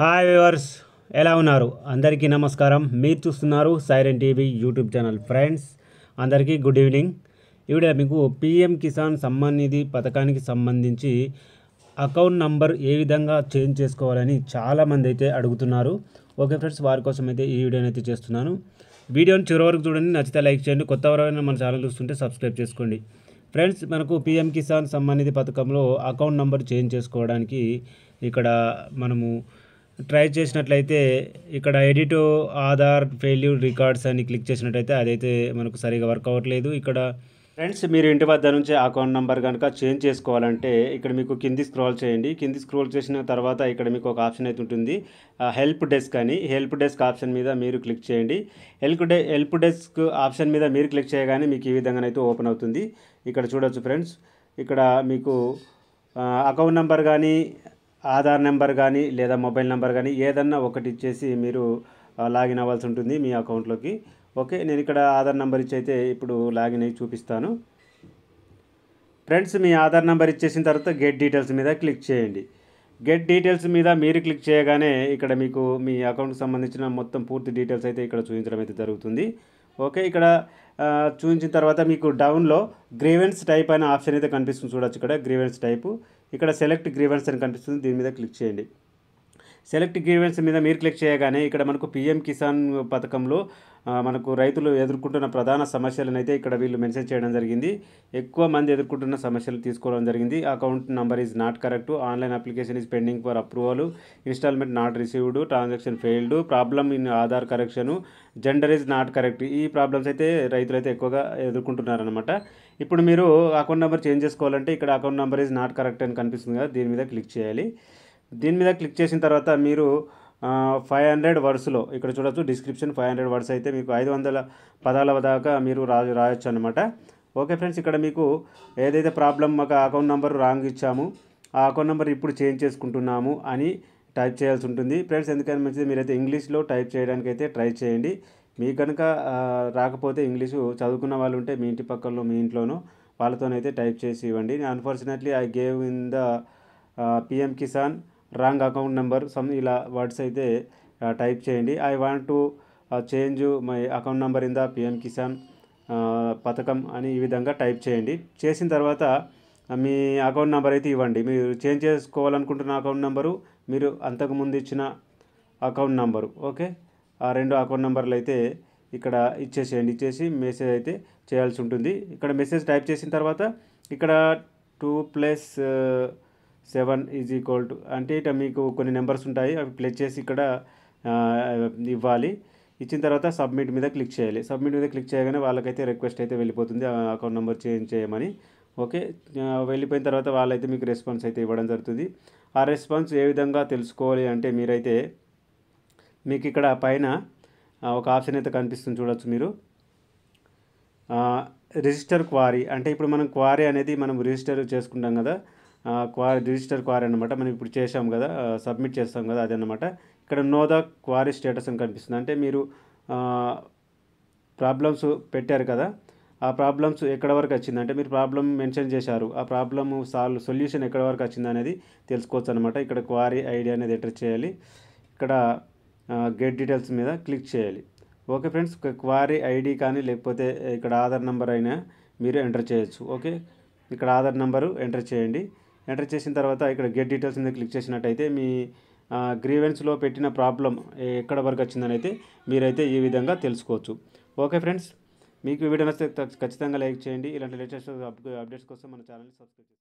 hi viewers ఎలా ఉన్నారు అందరికీ నమస్కారం మీరు చూస్తున్నారు siren TV YouTube channel friends అందరికీ గుడ్ ఈవినింగ్ ఇవిడ మీకు పిఎం కిసాన్ సమ్మాన్ నిధి పథకానికి సంబంధించి అకౌంట్ నంబర్ ఏ విధంగా చేంజ్ చేసుకోవాలని చాలామంది అయితే అడుగుతున్నారు ఓకే ఫ్రెండ్స్ వారి కోసం అయితే ఈ వీడియోని అయితే చేస్తున్నాను వీడియోని చివరి వరకు చూడండి నచ్చితే లైక్ చేయండి కొత్త ఎవరైనా మన ఛానల్ చూస్తుంటే సబ్స్క్రైబ్ చేసుకోండి ఫ్రెండ్స్ మనకు పిఎం కిసాన్ సమ్మాన్ నిధి పథకంలో అకౌంట్ నంబర్ చేంజ్ చేసుకోవడానికి ఇక్కడ మనము ట్రై చేసినట్లయితే ఇక్కడ ఎడిట్ ఆధార్ ఫెయిల్యూర్ రికార్డ్స్ అని క్లిక్ చేసినట్లయితే అదైతే మనకు సరిగా వర్క్ అవ్వట్లేదు ఇక్కడ ఫ్రెండ్స్ మీరు ఇంటి వద్ద నుంచి అకౌంట్ నెంబర్ కనుక చేంజ్ చేసుకోవాలంటే ఇక్కడ మీకు కింది స్క్రోల్ చేయండి కింది స్క్రోల్ చేసిన తర్వాత ఇక్కడ మీకు ఒక ఆప్షన్ అయితే ఉంటుంది హెల్ప్ డెస్క్ అని హెల్ప్ డెస్క్ ఆప్షన్ మీద మీరు క్లిక్ చేయండి హెల్ప్ డె హెల్ప్ డెస్క్ ఆప్షన్ మీద మీరు క్లిక్ చేయగానే మీకు ఈ విధంగానైతే ఓపెన్ అవుతుంది ఇక్కడ చూడొచ్చు ఫ్రెండ్స్ ఇక్కడ మీకు అకౌంట్ నెంబర్ కానీ ఆధార్ నెంబర్ కానీ లేదా మొబైల్ నెంబర్ కానీ ఏదన్నా ఒకటి ఇచ్చేసి మీరు లాగిన్ అవ్వాల్సి ఉంటుంది మీ అకౌంట్లోకి ఓకే నేను ఇక్కడ ఆధార్ నెంబర్ ఇచ్చి అయితే ఇప్పుడు లాగిన్ అయ్యి చూపిస్తాను ఫ్రెండ్స్ మీ ఆధార్ నెంబర్ ఇచ్చేసిన తర్వాత గెట్ డీటెయిల్స్ మీద క్లిక్ చేయండి గెట్ డీటెయిల్స్ మీద మీరు క్లిక్ చేయగానే ఇక్కడ మీకు మీ అకౌంట్కి సంబంధించిన మొత్తం పూర్తి డీటెయిల్స్ అయితే ఇక్కడ చూపించడం అయితే జరుగుతుంది ఓకే ఇక్కడ చూపించిన తర్వాత మీకు డౌన్లో గ్రీవెన్స్ టైప్ అనే ఆప్షన్ అయితే కనిపిస్తుంది చూడొచ్చు ఇక్కడ గ్రీవెన్స్ టైపు ఇక్కడ సెలెక్ట్ గ్రీవెన్స్ అని కనిపిస్తుంది దీని మీద క్లిక్ చేయండి సెలెక్ట్ గ్రీవెన్స్ మీద మీరు క్లిక్ చేయగానే ఇక్కడ మనకు పిఎం కిసాన్ పథకంలో మనకు రైతులు ఎదుర్కొంటున్న ప్రధాన సమస్యలను అయితే ఇక్కడ వీళ్ళు మెన్షన్ చేయడం జరిగింది ఎక్కువ మంది ఎదుర్కొంటున్న సమస్యలు తీసుకోవడం జరిగింది account number is not correct online application is pending for approval installment not received transaction failed problem in Aadhaar correction gender is not correct ఈ ప్రాబ్లమ్స్ అయితే రైతులైతే ఎక్కువగా ఎదుర్కొంటున్నారనమాట ఇప్పుడు మీరు అకౌంట్ నెంబర్ చేంజ్ చేసుకోవాలంటే ఇక్కడ account number is not correct అని కనిపిస్తుంది కదా దీని మీద క్లిక్ చేయాలి దీని మీద క్లిక్ చేసిన తర్వాత మీరు ఫైవ్ హండ్రెడ్ వర్డ్స్లో ఇక్కడ చూడొచ్చు డిస్క్రిప్షన్ ఫైవ్ హండ్రెడ్ వర్డ్స్ అయితే మీకు ఐదు వందల పదాల దాకా మీరు రా రాయొచ్చు అనమాట ఓకే ఫ్రెండ్స్ ఇక్కడ మీకు ఏదైతే ప్రాబ్లం మాకు అకౌంట్ నెంబర్ రాంగ్ ఇచ్చాము ఆ అకౌంట్ నెంబర్ ఇప్పుడు చేంజ్ చేసుకుంటున్నాము అని టైప్ చేయాల్సి ఉంటుంది ఫ్రెండ్స్ ఎందుకని మంచిది మీరైతే ఇంగ్లీష్లో టైప్ చేయడానికి అయితే ట్రై చేయండి మీకు కనుక రాకపోతే ఇంగ్లీషు చదువుకున్న వాళ్ళు ఉంటే మీ ఇంటి పక్కల్లో మీ ఇంట్లోనూ వాళ్ళతోనైతే టైప్ చేసి ఇవ్వండి unfortunately I gave in the PM Kisan wrong account number some ఇలా వర్డ్స్ అయితే టైప్ చేయండి I want to change my account number in the PM Kisan పథకం అని ఈ విధంగా టైప్ చేయండి చేసిన తర్వాత మీ అకౌంట్ నెంబర్ అయితే ఇవ్వండి మీరు చేంజ్ చేసుకోవాలనుకుంటున్న అకౌంట్ నెంబరు మీరు అంతకుముందు ఇచ్చిన అకౌంట్ నెంబరు ఓకే ఆ రెండు అకౌంట్ నెంబర్లు అయితే ఇక్కడ ఇచ్చేసేయండి ఇచ్చేసి మెసేజ్ అయితే చేయాల్సి ఉంటుంది ఇక్కడ మెసేజ్ టైప్ చేసిన తర్వాత ఇక్కడ two plus seven is equal to అంటే ఇట మీకు కొన్ని నెంబర్స్ ఉంటాయి అవి ప్లస్ చేసి ఇక్కడ ఇవ్వాలి ఇచ్చిన తర్వాత సబ్మిట్ మీద క్లిక్ చేయాలి సబ్మిట్ మీద క్లిక్ చేయగానే వాళ్ళకైతే రిక్వెస్ట్ అయితే వెళ్ళిపోతుంది అకౌంట్ నెంబర్ చేంజ్ చేయమని ఓకే వెళ్ళిపోయిన తర్వాత వాళ్ళైతే మీకు రెస్పాన్స్ అయితే ఇవ్వడం జరుగుతుంది ఆ రెస్పాన్స్ ఏ విధంగా తెలుసుకోవాలి అంటే మీరైతే మీకు ఇక్కడ పైన ఒక ఆప్షన్ అయితే కనిపిస్తుంది చూడవచ్చు మీరు రిజిస్టర్ క్వారీ అంటే ఇప్పుడు మనం క్వారీ అనేది మనం రిజిస్టర్ చేసుకుంటాం కదా క్వారీ రిజిస్టర్ క్వారీ అనమాట మనం ఇప్పుడు చేసాం కదా సబ్మిట్ చేస్తాం కదా అది అనమాట ఇక్కడ నో ద క్వారీ స్టేటస్ అని కనిపిస్తుంది అంటే మీరు ప్రాబ్లమ్స్ పెట్టారు కదా ఆ ప్రాబ్లమ్స్ ఎక్కడ వరకు వచ్చింది అంటే మీరు ప్రాబ్లం మెన్షన్ చేశారు ఆ ప్రాబ్లమ్ సాల్వ్ సొల్యూషన్ ఎక్కడ వరకు వచ్చింది అనేది తెలుసుకోవచ్చు అనమాట ఇక్కడ క్వారీ ఐడి అనేది ఎంటర్ చేయాలి ఇక్కడ గెట్ డీటెయిల్స్ మీద క్లిక్ చేయాలి ఓకే ఫ్రెండ్స్ క్వారీ ఐడి కానీ లేకపోతే ఇక్కడ ఆధార్ నెంబర్ అయినా మీరు ఎంటర్ చేయొచ్చు ఓకే ఇక్కడ ఆధార్ నెంబరు ఎంటర్ చేయండి ఎంటర్ చేసిన తర్వాత ఇక్కడ గెట్ డీటెయిల్స్ మీద క్లిక్ చేసినట్టయితే మీ గ్రీవెన్స్లో పెట్టిన ప్రాబ్లం ఎక్కడ వరకు వచ్చిందని అయితే మీరైతే ఈ విధంగా తెలుసుకోవచ్చు ఓకే ఫ్రెండ్స్ మీకు వీడియో నచ్చితే ఖచ్చితంగా లైక్ చేయండి ఇలాంటి లేటెస్ట్ అప్డేట్స్ కోసం మన ఛానల్ని సబ్స్క్రైబ్ చేయండి